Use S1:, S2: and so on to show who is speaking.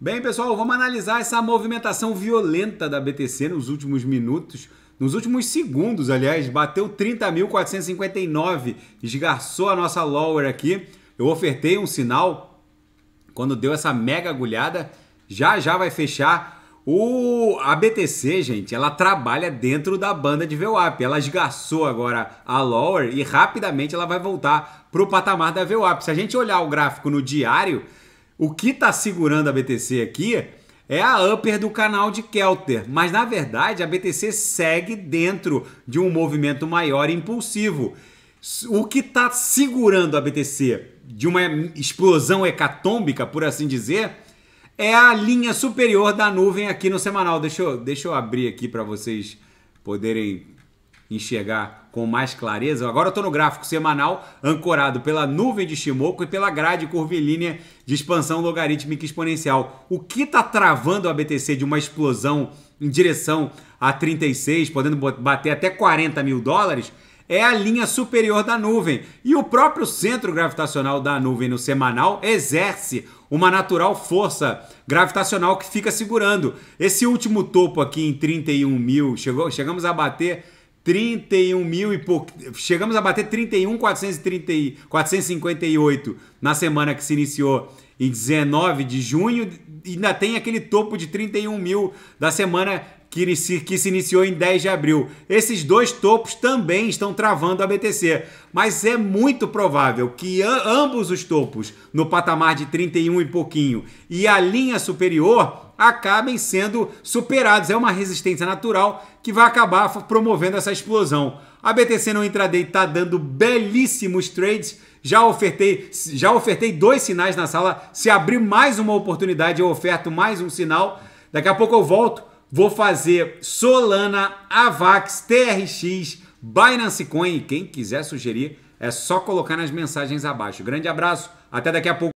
S1: Bem, pessoal, vamos analisar essa movimentação violenta da BTC nos últimos minutos. Nos últimos segundos, aliás, bateu 30.459, esgarçou a nossa lower aqui. Eu ofertei um sinal quando deu essa mega agulhada. Já já vai fechar. O a BTC, gente, ela trabalha dentro da banda de VWAP. Ela esgarçou agora a lower e rapidamente ela vai voltar para o patamar da VWAP. Se a gente olhar o gráfico no diário, o que está segurando a BTC aqui é a upper do canal de Kelter, mas na verdade a BTC segue dentro de um movimento maior e impulsivo. O que está segurando a BTC de uma explosão hecatômbica, por assim dizer, é a linha superior da nuvem aqui no semanal. Deixa eu, deixa eu abrir aqui para vocês poderem enxergar com mais clareza. Agora eu estou no gráfico semanal, ancorado pela nuvem de Shimoku e pela grade curvilínea de expansão logarítmica exponencial. O que está travando a BTC de uma explosão em direção a 36, podendo bater até 40 mil dólares, é a linha superior da nuvem. E o próprio centro gravitacional da nuvem no semanal exerce uma natural força gravitacional que fica segurando. Esse último topo aqui em 31 mil, chegou, chegamos a bater 31 mil e pouco. Chegamos a bater 31,458 na semana que se iniciou em 19 de junho. Ainda tem aquele topo de 31 mil da semana que se, que se iniciou em 10 de abril. Esses dois topos também estão travando a BTC, mas é muito provável que ambos os topos no patamar de 31 e pouquinho e a linha superior acabem sendo superados. É uma resistência natural que vai acabar promovendo essa explosão. A BTC no intraday está dando belíssimos trades. Já ofertei, já ofertei dois sinais na sala. Se abrir mais uma oportunidade, eu oferto mais um sinal. Daqui a pouco eu volto. Vou fazer Solana, Avax, TRX, Binance Coin. E quem quiser sugerir, é só colocar nas mensagens abaixo. Grande abraço, até daqui a pouco.